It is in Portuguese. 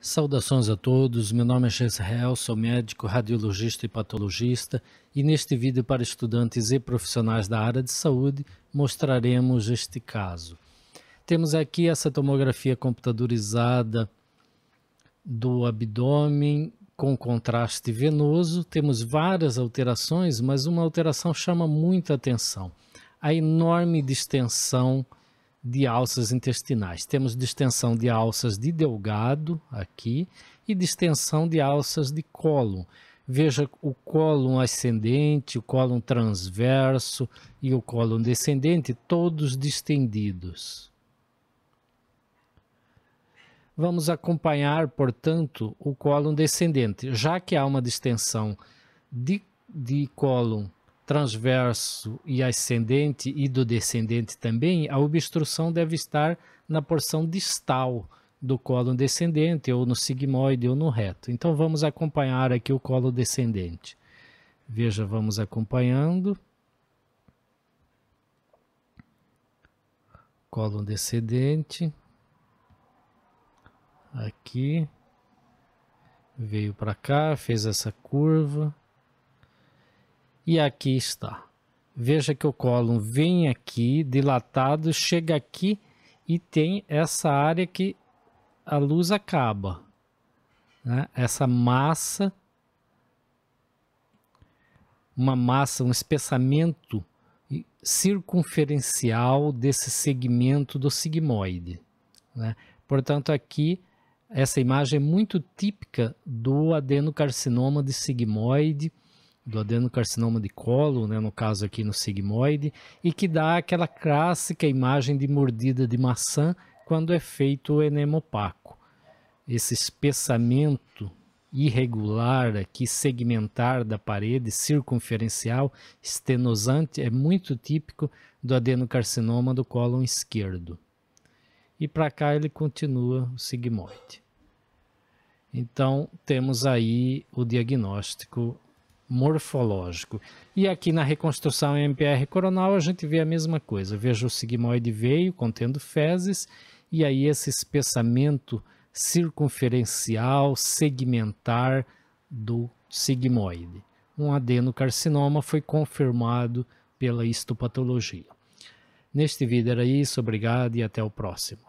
Saudações a todos, meu nome é Chesrael, sou médico, radiologista e patologista e neste vídeo para estudantes e profissionais da área de saúde mostraremos este caso. Temos aqui essa tomografia computadorizada do abdômen com contraste venoso, temos várias alterações, mas uma alteração chama muita atenção, a enorme distensão de alças intestinais. Temos distensão de alças de delgado aqui e distensão de alças de cólon. Veja o cólon ascendente, o cólon transverso e o cólon descendente, todos distendidos. Vamos acompanhar, portanto, o cólon descendente. Já que há uma distensão de, de cólon transverso e ascendente e do descendente também, a obstrução deve estar na porção distal do colo descendente, ou no sigmoide, ou no reto. Então vamos acompanhar aqui o colo descendente. Veja, vamos acompanhando. Colo descendente. Aqui. Veio para cá, fez essa curva. E aqui está. Veja que o cólon vem aqui, dilatado, chega aqui e tem essa área que a luz acaba. Né? Essa massa, uma massa, um espessamento circunferencial desse segmento do sigmoide. Né? Portanto, aqui essa imagem é muito típica do adenocarcinoma de sigmoide, do adenocarcinoma de colo, né, no caso aqui no sigmoide, e que dá aquela clássica imagem de mordida de maçã quando é feito o enema opaco. Esse espessamento irregular aqui, segmentar da parede, circunferencial, estenosante, é muito típico do adenocarcinoma do cólon esquerdo. E para cá ele continua o sigmoide. Então, temos aí o diagnóstico morfológico. E aqui na reconstrução MPR coronal a gente vê a mesma coisa. Veja o sigmoide veio contendo fezes e aí esse espessamento circunferencial segmentar do sigmoide. Um adenocarcinoma foi confirmado pela histopatologia. Neste vídeo era isso, obrigado e até o próximo.